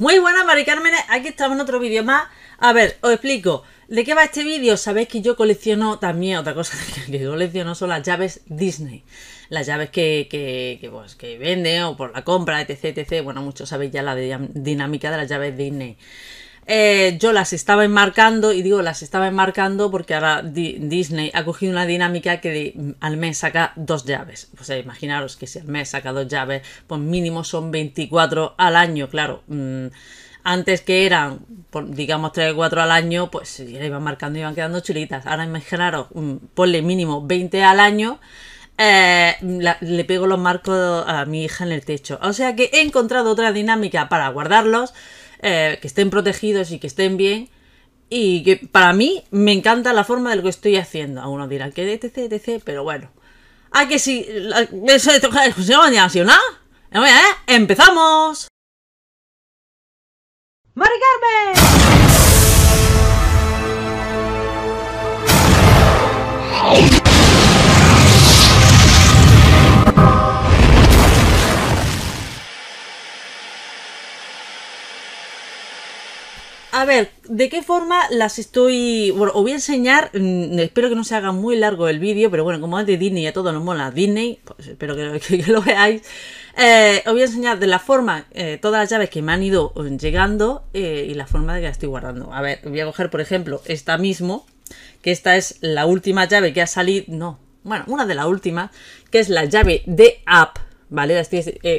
Muy buenas, Mari Carmen. Aquí estamos en otro vídeo más. A ver, os explico. ¿De qué va este vídeo? Sabéis que yo colecciono también, otra cosa que yo colecciono son las llaves Disney. Las llaves que, que, pues, que venden o por la compra, etc, etc. Bueno, muchos sabéis ya la dinámica de las llaves Disney. Eh, yo las estaba enmarcando, y digo las estaba enmarcando porque ahora Disney ha cogido una dinámica que mm, al mes saca dos llaves. O sea, imaginaros que si al mes saca dos llaves, pues mínimo son 24 al año, claro. Mm, antes que eran, digamos, 3 o 4 al año, pues se iban marcando y iban quedando chulitas. Ahora imaginaros, mm, ponle mínimo 20 al año, eh, le pego los marcos a mi hija en el techo. O sea que he encontrado otra dinámica para guardarlos eh, que estén protegidos y que estén bien. Y que para mí me encanta la forma de lo que estoy haciendo. Algunos dirán que etc, etc, pero bueno. Ah, que si... Eso de tocar el ¡Empezamos! ¡Mari Carmen! a ver, ¿de qué forma las estoy...? Bueno, os voy a enseñar, mm, espero que no se haga muy largo el vídeo, pero bueno, como es de Disney y a todos nos mola Disney, pues espero que, lo veáis. Eh, os voy a enseñar de la forma, eh, todas las llaves que me han ido eh, llegando y la forma de que las estoy guardando. A ver, voy a coger, por ejemplo, esta mismo, que esta es la última llave que ha salido, no, bueno, una de las últimas, que es la llave de app, ¿vale? Las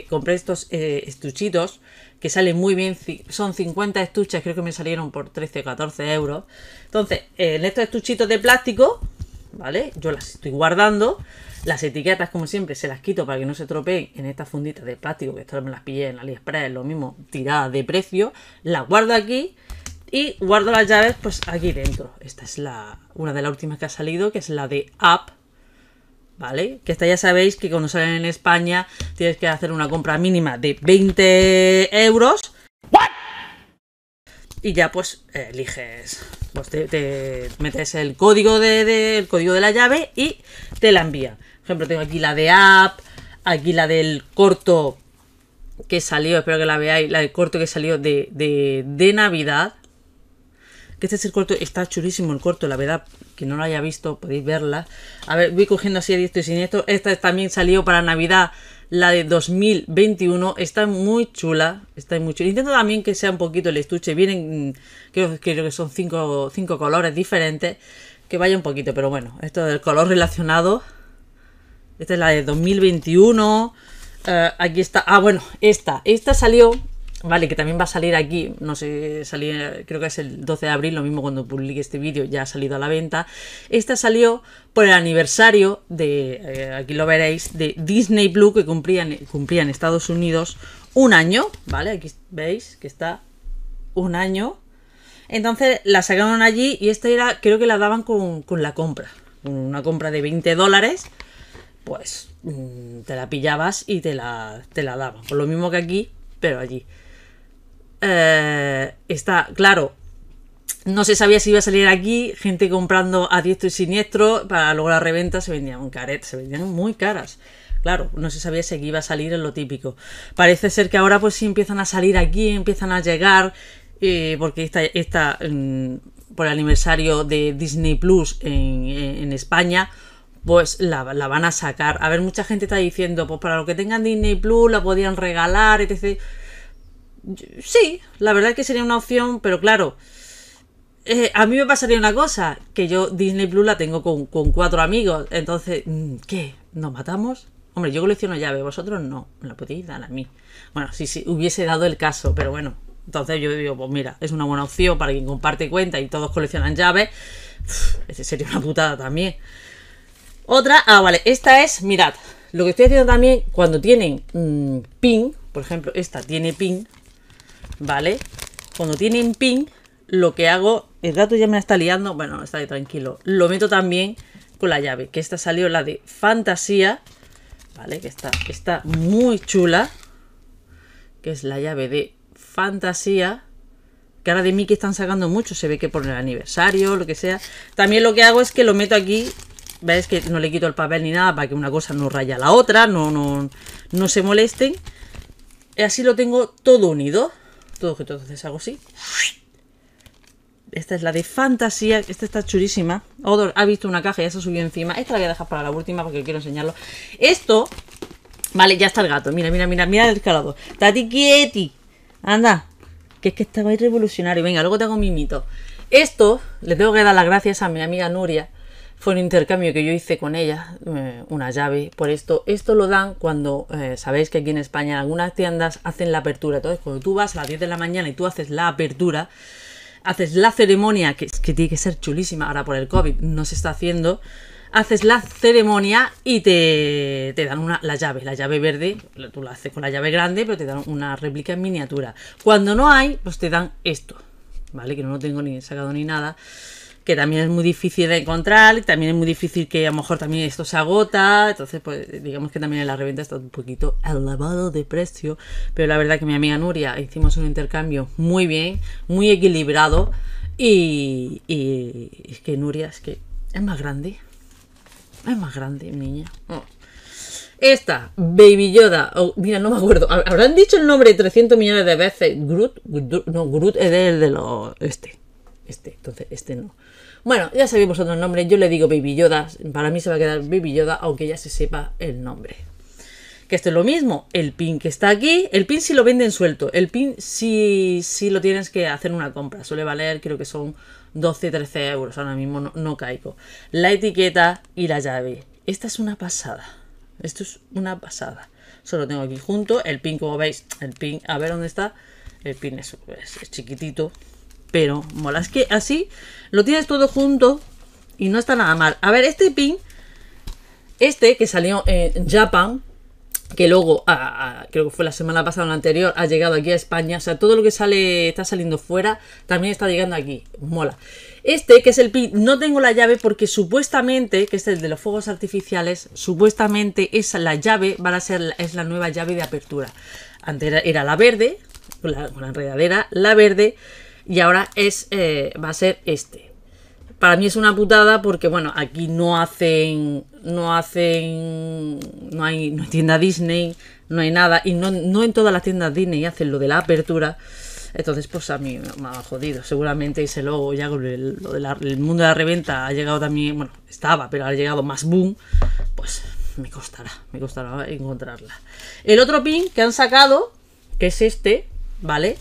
compré estos estuchitos que sale muy bien, son 50 estuches, creo que me salieron por 13 o 14 euros. Entonces, en estos estuchitos de plástico, ¿vale? Yo las estoy guardando. Las etiquetas, como siempre, se las quito para que no se tropeen en estas funditas de plástico, que esto me las pillé en AliExpress, lo mismo, tirada de precio. Las guardo aquí y guardo las llaves, pues aquí dentro. Esta es la una de las últimas que ha salido, que es la de App ¿vale? Que esta ya sabéis que cuando salen en España tienes que hacer una compra mínima de 20 euros. Y ya pues eliges, pues, te, metes el código de, código de la llave y te la envía. Por ejemplo, tengo aquí la de app, aquí la del corto que salió, espero que la veáis, la del corto que salió de, de Navidad, este es el corto, está chulísimo el corto, la verdad, que no lo haya visto, podéis verla. A ver, voy cogiendo así de esto y esto. Esta también salió para Navidad, la de 2021. Está muy chula, está muy chula. Intento también que sea un poquito el estuche. Vienen, mm, creo, que son cinco, cinco colores diferentes, que vaya un poquito, pero bueno, esto del color relacionado. Esta es la de 2021. Eh, aquí está. Ah, bueno, esta. Esta salió Vale, que también va a salir aquí, no sé, salir, creo que es el 12 de abril, lo mismo cuando publique este vídeo, ya ha salido a la venta. Esta salió por el aniversario de, eh, aquí lo veréis, de Disney Blue, que cumplía en, Estados Unidos un año, ¿vale? Aquí veis que está un año. Entonces la sacaron allí y esta era, creo que la daban con, la compra, una compra de 20 dólares, pues mm, te la pillabas y te la, te la daban. Por lo mismo que aquí, pero allí. Eh, está claro. No se sabía si iba a salir aquí, gente comprando a diestro y siniestro, para luego la reventa se vendían un se vendían muy caras. Claro, no se sabía si aquí iba a salir en lo típico. Parece ser que ahora pues si empiezan a salir aquí, empiezan a llegar, eh, porque esta, esta mm, por el aniversario de Disney Plus en, España, pues la, la, van a sacar. A ver, mucha gente está diciendo, pues para lo que tengan Disney Plus la podían regalar, etc. Sí, la verdad es que sería una opción, pero claro. Eh, a mí me pasaría una cosa, que yo Disney Plus la tengo con, cuatro amigos. Entonces, mm, ¿qué? ¿Nos matamos? Hombre, yo colecciono llave, vosotros no. Me la podéis dar a mí. Bueno, si hubiese dado el caso, pero bueno. Entonces yo digo, pues mira, es una buena opción para quien comparte cuenta y todos coleccionan llaves. Ese sería una putada también. Otra, ah, vale, esta es, mirad, lo que estoy haciendo también cuando tienen mm, pin, por ejemplo, esta tiene pin, ¿vale? Cuando tienen pin, lo que hago, el dato ya me está liando, bueno, está ahí tranquilo, lo meto también con la llave, que esta salió la de fantasía, ¿vale? Que está, muy chula, que es la llave de fantasía, que ahora de mí que están sacando mucho, se ve que por el aniversario, lo que sea. También lo que hago es que lo meto aquí, veis que no le quito el papel ni nada para que una cosa no raya a la otra, no, no, no se molesten. Y así lo tengo todo unido todo que entonces hago así. Esta es la de fantasía, esta está churísima Odor ha visto una caja y ya se subió encima. Esta la voy a dejar para la última porque quiero enseñarlo. Esto, vale, ya está el gato. Mira, mira, mira, mira el escalador Tati quieti. Anda, que es que estaba ahí revolucionario. Venga, luego te hago mi mito Esto, le tengo que dar las gracias a mi amiga Nuria, fue un intercambio que yo hice con ella, eh, una llave. Por esto, esto lo dan cuando eh, sabéis que aquí en España algunas tiendas hacen la apertura. Entonces, cuando tú vas a las 10 de la mañana y tú haces la apertura, haces la ceremonia, que, tiene que ser chulísima ahora por el COVID, no se está haciendo haces la ceremonia y te, dan una, la llave, la llave verde, tú la haces con la llave grande, pero te dan una réplica en miniatura. Cuando no hay, pues te dan esto, ¿vale? Que no lo tengo ni sacado ni nada que también es muy difícil de encontrar, también es muy difícil que a lo mejor también esto se agota, entonces pues digamos que también en la reventa está un poquito elevado de precio, pero la verdad que mi amiga Nuria hicimos un intercambio muy bien, muy equilibrado y, es que Nuria es que es más grande, es más grande niña. Mm. Esta, Baby Yoda, mira, no me acuerdo, habrán dicho el nombre 300 millones de veces, Groot, no, Groot es el de los, este, este, entonces este no. Bueno, ya sabéis vosotros el nombre, yo le digo Baby Yoda, para mí se va a quedar Baby Yoda, aunque ya se sepa el nombre. Que esto es lo mismo, el pin que está aquí, el pin si lo venden suelto, el pin si, sí, lo tienes que hacer una compra, suele valer creo que son 12-13 euros, ahora mismo no, caigo. La etiqueta y la llave, esta es una pasada, esto es una pasada. Solo tengo aquí junto el pin, como veis, el pin, a ver dónde está, el pin es chiquitito, pero mola. Es que así lo tienes todo junto y no está nada mal. A ver, este pin, este que salió en Japan, que luego, creo que fue la semana pasada o la anterior, ha llegado aquí a España. O sea, todo lo que sale, está saliendo fuera, también está llegando aquí. Mola. Este, que es el pin, no tengo la llave porque supuestamente, que es el de los fuegos artificiales, supuestamente esa la llave, a ser, es la nueva llave de apertura. Antes era, la verde, la, la enredadera, la verde, y ahora es eh, va a ser este. Para mí es una putada porque, bueno, aquí no hacen, no hacen, no hay, no hay tienda Disney, no hay nada, y no, en todas las tiendas Disney hacen lo de la apertura. Entonces, pues a mí me ha jodido. Seguramente ese logo ya con lo el mundo de la reventa ha llegado también, bueno, estaba, pero ha llegado más boom. Pues me costará, me costará encontrarla. El otro pin que han sacado, que es este, ¿vale?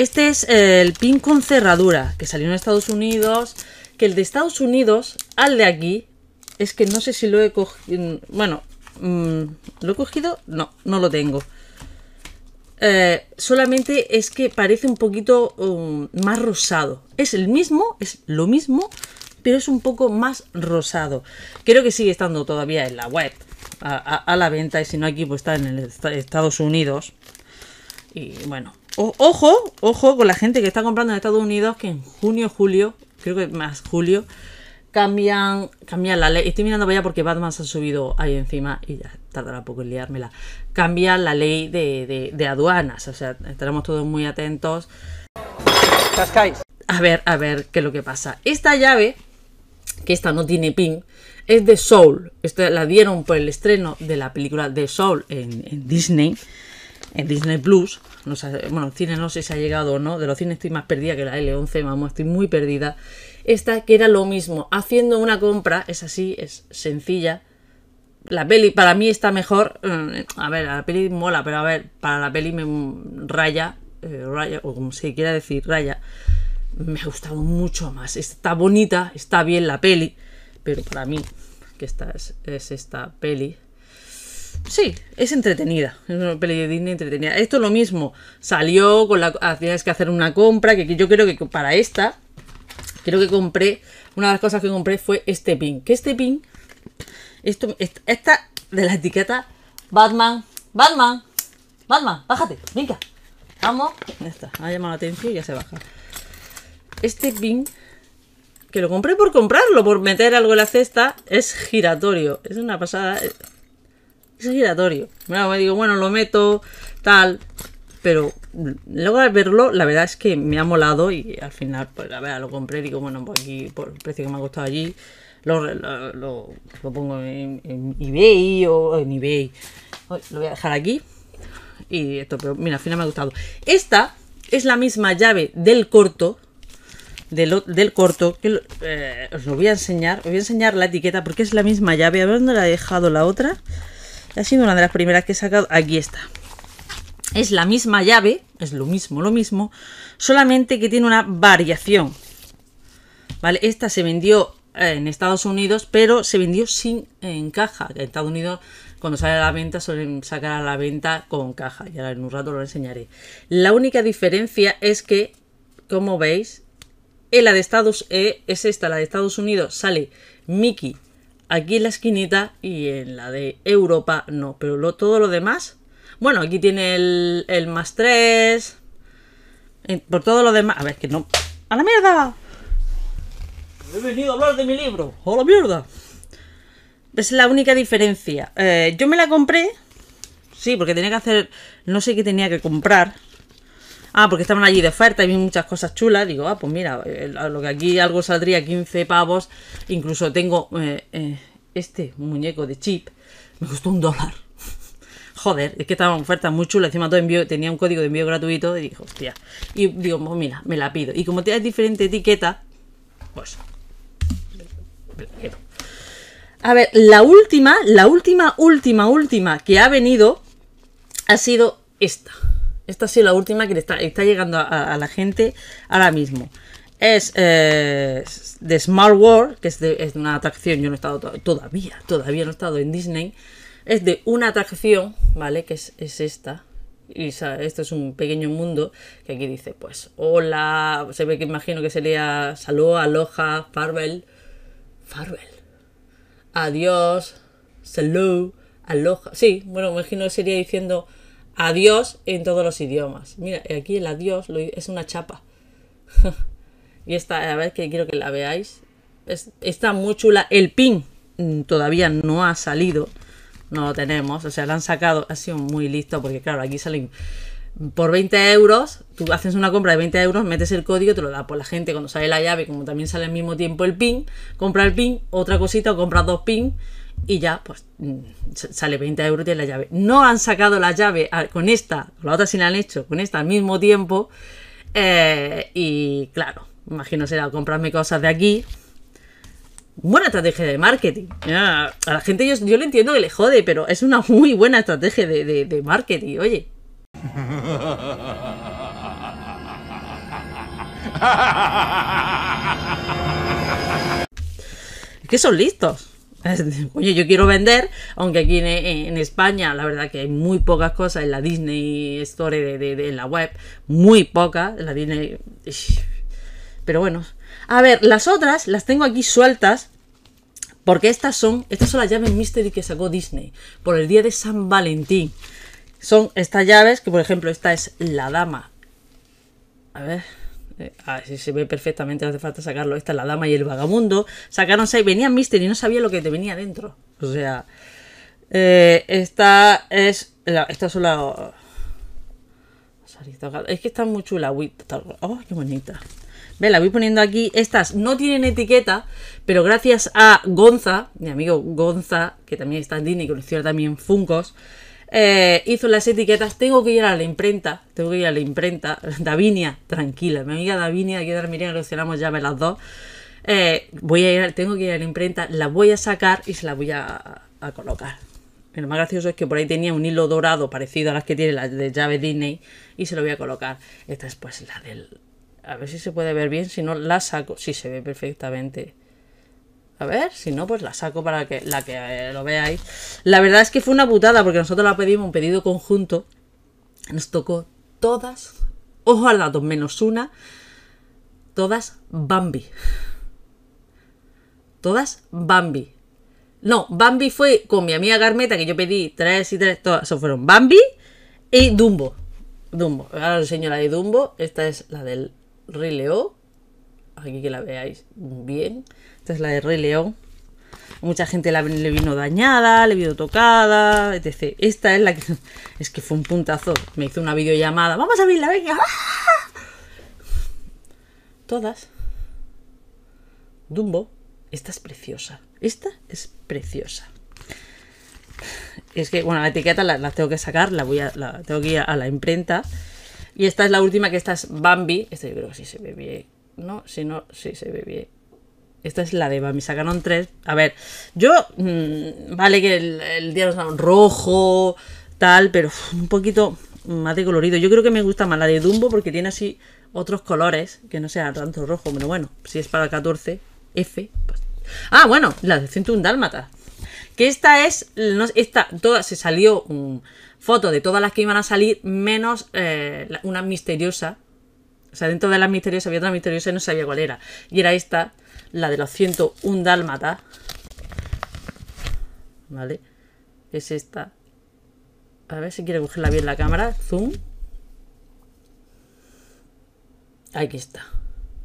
Este es el pin con cerradura, que salió en Estados Unidos. Que el de Estados Unidos al de aquí, es que no sé si lo he cogido... Mm, bueno, mm, ¿lo he cogido? No, no lo tengo. Eh, solamente es que parece un poquito mm, más rosado. Es el mismo, es lo mismo, pero es un poco más rosado. Creo que sigue estando todavía en la web a, la venta y si no aquí pues está en Estados Unidos. Y bueno, ojo, ojo con la gente que está comprando en Estados Unidos, que en junio, julio, creo que más julio, cambian, cambian la ley. Estoy mirando para allá porque Batman se ha subido ahí encima y ya tardará poco en liármela. Cambian la ley de, aduanas, o sea, estaremos todos muy atentos. Cascáis. A ver, a ver qué es lo que pasa. Esta llave, que esta no tiene pin, es de Soul. Esta la dieron por el estreno de la película de Soul en, en Disney, en Disney Plus no sé, bueno, cine no sé si ha llegado o no, de los cines estoy más perdida que la L11, vamos, estoy muy perdida. Esta que era lo mismo, haciendo una compra, es así, es sencilla. La peli para mí está mejor, mm, a ver, la peli mola, pero a ver, para la peli me raya, eh, raya, o como se quiera decir, raya, me ha gustado mucho más. Está bonita, está bien la peli, pero para mí, que esta es esta peli, sí, es entretenida. Es una peli de Disney entretenida. Esto es lo mismo. Salió con la. Tienes que hacer una compra. Que yo creo que para esta. Creo que compré. Una de las cosas que compré fue este pin. Que este pin. Esto, esta de la etiqueta. Batman. Batman. Batman, bájate. Venga. Vamos. está. Ha llamado la atención y ya se baja. Este pin. Que lo compré por comprarlo, por meter algo en la cesta, es giratorio. Es una pasada. Eh. Es giratorio. me digo, bueno, lo meto, tal. Pero luego de verlo, la verdad es que me ha molado y al final, pues la verdad, lo compré y digo, bueno, por pues aquí, por el precio que me ha costado allí, lo, pongo en, eBay o en eBay. Lo voy a dejar aquí. Y esto, pero mira, al final me ha gustado. Esta es la misma llave del corto. Del, corto, que eh, os lo voy a enseñar. Os voy a enseñar la etiqueta porque es la misma llave. A ver dónde la he dejado la otra. Ha sido una de las primeras que he sacado. Aquí está. Es la misma llave, es lo mismo, lo mismo, solamente que tiene una variación. ¿Vale? Esta se vendió eh, en Estados Unidos, pero se vendió sin en caja. En Estados Unidos, cuando sale a la venta, suelen sacar a la venta con caja. Y ahora en un rato lo enseñaré. La única diferencia es que, como veis, en la de Estados eh, es esta, la de Estados Unidos sale Mickey aquí en la esquinita y en la de Europa no, pero todo lo demás, bueno, aquí tiene el, más 3, eh, por todo lo demás, a ver, que no, ¡a la mierda! He venido a hablar de mi libro, ¡a la mierda! Es la única diferencia, eh, yo me la compré, sí, porque tenía que hacer, no sé qué tenía que comprar, Ah, porque estaban allí de oferta y vi muchas cosas chulas. Digo, ah, pues mira, eh, lo que aquí algo saldría 15 pavos. Incluso tengo eh, eh, este muñeco de chip. Me costó un dólar. Joder, es que estaban ofertas oferta muy chula. Encima todo envío, tenía un código de envío gratuito. Y dije, hostia. Y digo, pues mira, me la pido. Y como tienes diferente etiqueta, pues. A ver, la última, la última, última, última que ha venido ha sido esta. Esta ha sido la última que está, llegando a, la gente ahora mismo. Es eh, de Smart World, que es de, una atracción, yo no he estado todavía, todavía no he estado en Disney. Es de una atracción, ¿vale? Que es, esta. Y esto es un pequeño mundo que aquí dice, pues, hola, se ve que imagino que sería salud, aloha, farvel, farvel, adiós, salud, aloha. Sí, bueno, imagino que sería diciendo adiós en todos los idiomas. Mira, aquí el adiós es una chapa. y esta, a ver que quiero que la veáis. Es, está muy chula. El pin mm, todavía no ha salido. No lo tenemos. O sea, lo han sacado. Ha sido muy listo porque, claro, aquí salen por 20 euros, tú haces una compra de 20 euros, metes el código, te lo da por la gente cuando sale la llave, como también sale al mismo tiempo el pin, compra el pin, otra cosita, o compras dos pin y ya pues mm, sale 20 euros de la llave. No han sacado la llave ah, con esta, la otra sí la han hecho con esta al mismo tiempo eh, y claro, imagino será comprarme cosas de aquí. Buena estrategia de marketing. A la gente yo, yo le entiendo que le jode, pero es una muy buena estrategia de, de marketing, oye. Es que son listos. Oye, yo quiero vender, aunque aquí en, España la verdad que hay muy pocas cosas en la Disney Store de, en la web, muy pocas, la Disney... Pero bueno, a ver, las otras las tengo aquí sueltas, porque estas son, estas son las llaves Mystery que sacó Disney por el día de San Valentín. Son estas llaves, que por ejemplo esta es la dama. A ver Así ah, se ve perfectamente, hace falta sacarlo. Esta es la dama y el vagabundo. Sacaron seis, venía Mister y no sabía lo que te venía dentro. O sea, eh, esta es. esta es Es que está muy chula. ¡Oh, qué bonita! Ve, la voy poniendo aquí. Estas no tienen etiqueta, pero gracias a Gonza, mi amigo Gonza, que también está en Disney, y conoció también Funkos. Eh, hizo las etiquetas. Tengo que ir a la imprenta, tengo que ir a la imprenta. Davinia, tranquila, mi amiga Davinia, aquí de Armiria, relacionamos ya las dos. Eh, voy a ir, tengo que ir a la imprenta, la voy a sacar y se la voy a, colocar. Lo más gracioso es que por ahí tenía un hilo dorado parecido a las que tiene las de llave Disney y se lo voy a colocar. Esta es pues la del... A ver si se puede ver bien, si no la saco. Si se ve perfectamente. A ver, si no, pues la saco para que la que eh, lo veáis. La verdad es que fue una putada porque nosotros la pedimos un pedido conjunto. Nos tocó todas, ojo al dato, menos una, todas Bambi. Todas Bambi. No, Bambi fue con mi amiga Carmeta, que yo pedí tres y tres, todas, eso fueron Bambi y Dumbo. Dumbo, ahora os enseño la de Dumbo, esta es la del Rileo, aquí que la veáis bien es la de Rey León. Mucha gente la, le vino dañada, le vino tocada, etc. Esta es la que... Es que fue un puntazo. Me hizo una videollamada. ¡Vamos a abrirla, la ¡Ah! Todas. Dumbo. Esta es preciosa. Esta es preciosa. Es que, bueno, la etiqueta la, tengo que sacar, la voy a, la tengo que ir a, la imprenta. Y esta es la última, que esta es Bambi. Esta yo creo que sí se ve bien. No, si no, sí se ve bien. Esta es la de Me Sacaron tres. A ver, yo. Mm, vale que el, el día rojo, tal, pero un poquito más de colorido. Yo creo que me gusta más la de Dumbo porque tiene así otros colores que no sea tanto rojo. Pero bueno, si es para 14, F. Pues. Ah, bueno, la de 101 Dálmata. Que esta es. No, esta, toda, se salió un mm, foto de todas las que iban a salir, menos eh, una misteriosa. O sea, dentro de las misteriosas había otra misteriosa y no sabía cuál era. Y era esta la de los 101 dálmatas, ¿vale? Es esta. A ver si quiere cogerla bien la cámara. Zoom. Aquí está.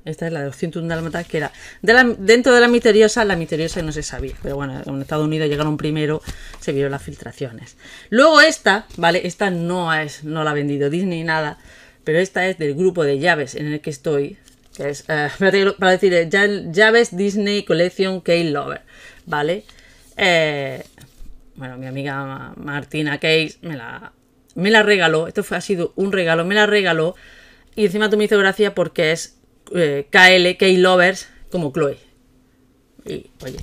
Esta es la de los 101 dálmatas, que era dentro de la misteriosa, la misteriosa no se sabía. Pero bueno, en Estados Unidos llegaron primero, se vieron las filtraciones. Luego esta, ¿vale? Esta no, es, no la ha vendido Disney nada, pero esta es del grupo de llaves en el que estoy, que es, eh, para decir, llaves eh, Disney Collection k Lover, ¿vale? Eh, bueno, mi amiga Martina Case me la, me la regaló, esto fue, ha sido un regalo, me la regaló y encima tú me hizo gracia porque es KL, k Lovers, como Chloe. Y, oye,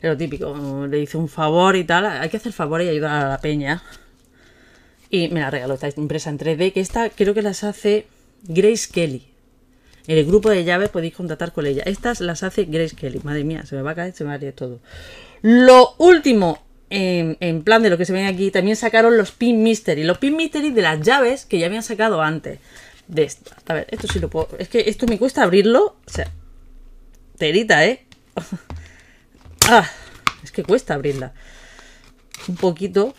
es lo típico, le hice un favor y tal, hay que hacer favor y ayudar a la peña. Y me la regaló, esta empresa en 3D, que esta creo que las hace Grace Kelly en el grupo de llaves podéis contactar con ella. Estas las hace Grace Kelly. Madre mía, se me va a caer, se me va a caer todo. Lo último, en, plan de lo que se ve aquí, también sacaron los Pin Mystery. Los Pin Mystery de las llaves que ya habían sacado antes. De A ver, esto sí lo puedo. Es que esto me cuesta abrirlo. O sea, terita, ¿eh? ah, es que cuesta abrirla. Un poquito.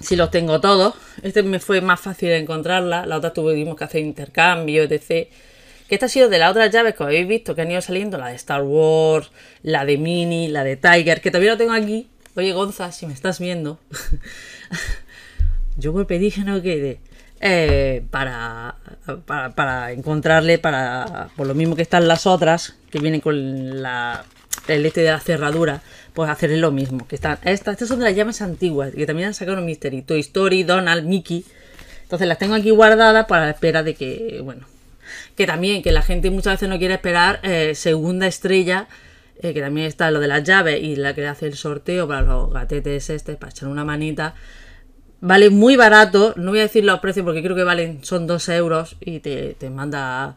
Si los tengo todos. Este me fue más fácil encontrarla. La otra tuvimos que hacer intercambio, etc. Que esta ha sido de las otras llaves que habéis visto que han ido saliendo, la de Star Wars, la de Mini, la de Tiger, que también lo tengo aquí. Oye, Gonza, si me estás viendo, yo me pedí que no quede. Eh, para, para, encontrarle, para por lo mismo que están las otras, que vienen con la, el este de la cerradura, pues hacerle lo mismo. Que están, estas, son de las llaves antiguas, que también han sacado un misterio. Toy Story, Donald, Mickey. Entonces las tengo aquí guardadas para la espera de que, bueno, que también, que la gente muchas veces no quiere esperar eh, segunda estrella, eh, que también está lo de las llaves y la que hace el sorteo para los gatetes este, para echar una manita. Vale muy barato, no voy a decir los precios porque creo que valen, son dos euros y te, te manda...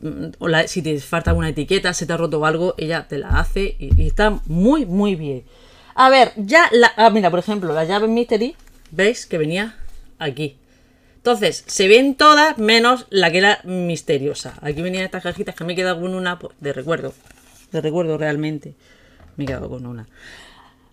Mm, si te falta alguna etiqueta, se te ha roto algo, ella te la hace y, está muy, muy bien. A ver, ya la... Ah, mira, por ejemplo, la llave Mystery, ¿veis que venía aquí? Entonces, se ven todas menos la que era misteriosa. Aquí venían estas cajitas que me he quedado con una pues, de recuerdo. De recuerdo realmente. Me he quedado con una.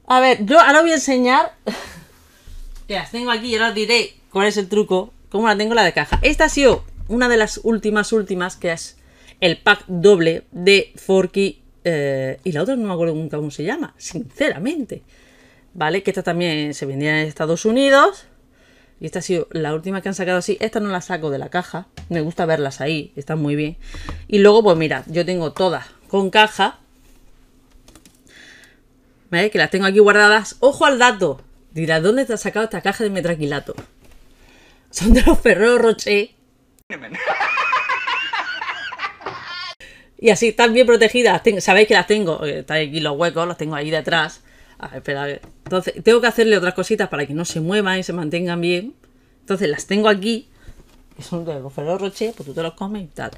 A ver, yo ahora voy a enseñar. que las tengo aquí y ahora os diré cuál es el truco. Cómo la tengo la de caja. Esta ha sido una de las últimas, últimas, que es el pack doble de Forky. Eh, y la otra no me acuerdo nunca cómo se llama, sinceramente. ¿Vale? Que esta también se vendía en Estados Unidos. Y esta ha sido la última que han sacado así. Esta no la saco de la caja. Me gusta verlas ahí. Están muy bien. Y luego, pues mirad, yo tengo todas con caja. ¿Veis? Que las tengo aquí guardadas. ¡Ojo al dato! Dirás, ¿dónde te has sacado esta caja de metraquilato? Son de los Ferrero Roche. y así están bien protegidas. Sabéis que las tengo. Eh, están aquí los huecos, los tengo ahí detrás. Ah, a ver, Entonces, tengo que hacerle otras cositas para que no se muevan y se mantengan bien. Entonces, las tengo aquí. Es son de los Ferrero pues tú te los comes y tal.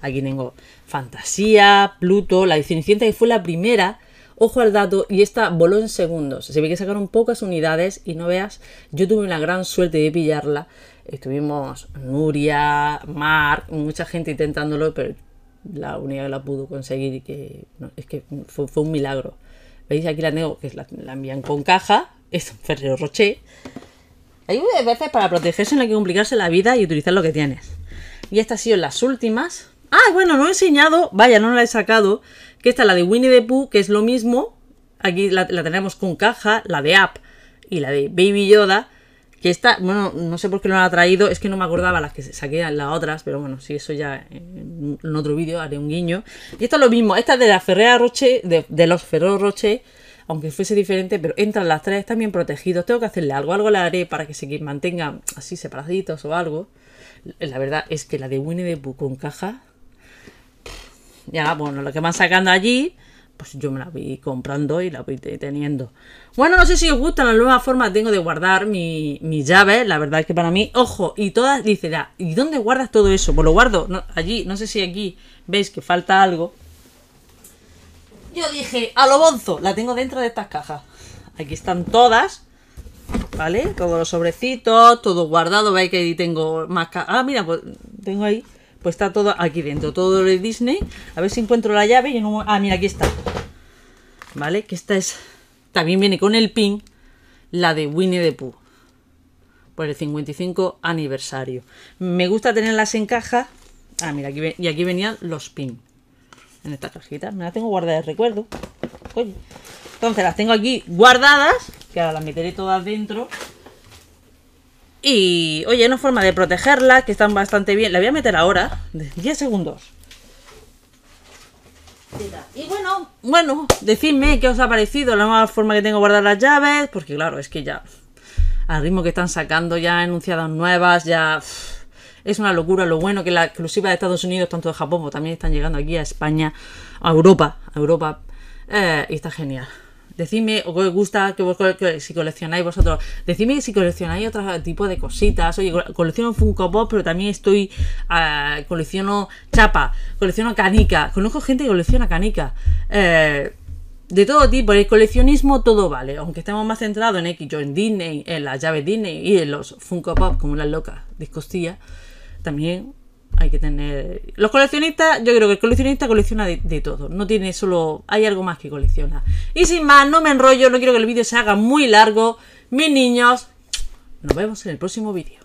Aquí tengo Fantasía, Pluto, La Cenicienta, que fue la primera. Ojo al dato, y esta voló en segundos. Se ve que sacaron pocas unidades y no veas, yo tuve una gran suerte de pillarla. Estuvimos Nuria, Mark, mucha gente intentándolo, pero la única que la pudo conseguir que es que fue un milagro veis aquí la tengo, que la, envían con caja, es un Ferrero Rocher. Hay veces para protegerse no hay que complicarse la vida y utilizar lo que tienes. Y estas han sido las últimas. Ah, bueno, no he enseñado, vaya, no la he sacado, que esta la de Winnie the Pooh, que es lo mismo. Aquí la, la tenemos con caja, la de App y la de Baby Yoda. Que esta, bueno, no sé por qué no la ha traído, es que no me acordaba las que saqué las otras, pero bueno, si eso ya en otro vídeo haré un guiño. Y esto es lo mismo, esta es de la Ferrea Roche, de, los Ferrero Roche, aunque fuese diferente, pero entran las tres, están bien protegidos. Tengo que hacerle algo, algo le haré para que se mantengan así separaditos o algo. La verdad es que la de Winnie de Pooh con caja. Ya, bueno, lo que van sacando allí. Pues yo me la voy comprando y la voy teniendo. Bueno, no sé si os gustan las nuevas formas tengo de guardar mi, mis llaves. La verdad es que para mí, ojo, y todas, dice, ah, ¿y dónde guardas todo eso? Pues lo guardo allí, no sé si aquí veis que falta algo. Yo dije, a lo bonzo, la tengo dentro de estas cajas. Aquí están todas. ¿Vale? Todos los sobrecitos, todo guardado. Veis que ahí tengo más cajas. Ah, mira, pues tengo ahí pues está todo aquí dentro, todo de Disney. A ver si encuentro la llave Ah, mira, aquí está. ¿Vale? Que esta es... También viene con el pin la de Winnie the Pooh. Por el 55 aniversario. Me gusta tenerlas en caja. Ah, mira, y aquí venían los pins. En esta cajita. Me las tengo guardadas, recuerdo. Oye. Entonces las tengo aquí guardadas. Que ahora las meteré todas dentro. Y, oye, una forma de protegerla, que están bastante bien. La voy a meter ahora, 10 segundos. Y bueno, bueno, decidme qué os ha parecido la nueva forma que tengo de guardar las llaves, porque claro, es que ya, al ritmo que están sacando ya enunciadas nuevas, ya... es una locura lo bueno que la exclusiva de Estados Unidos, tanto de Japón como también están llegando aquí a España, a Europa, a Europa. Eh, y está genial. Decidme, o os gusta, que, si coleccionáis vosotros, decidme si coleccionáis otro tipo de cositas. Oye, colecciono Funko Pop, pero también estoy, ah, colecciono chapa, colecciono canica. Conozco gente que colecciona canica. Eh, de todo tipo, el coleccionismo todo vale, aunque estemos más centrados en X, yo en Disney, en las llaves Disney y en los Funko Pop como las locas de costillas, también hay que tener. Los coleccionistas, yo creo que el coleccionista colecciona de, todo. No tiene solo. Hay algo más que colecciona. Y sin más, no me enrollo, no quiero que el vídeo se haga muy largo. Mis niños, nos vemos en el próximo vídeo.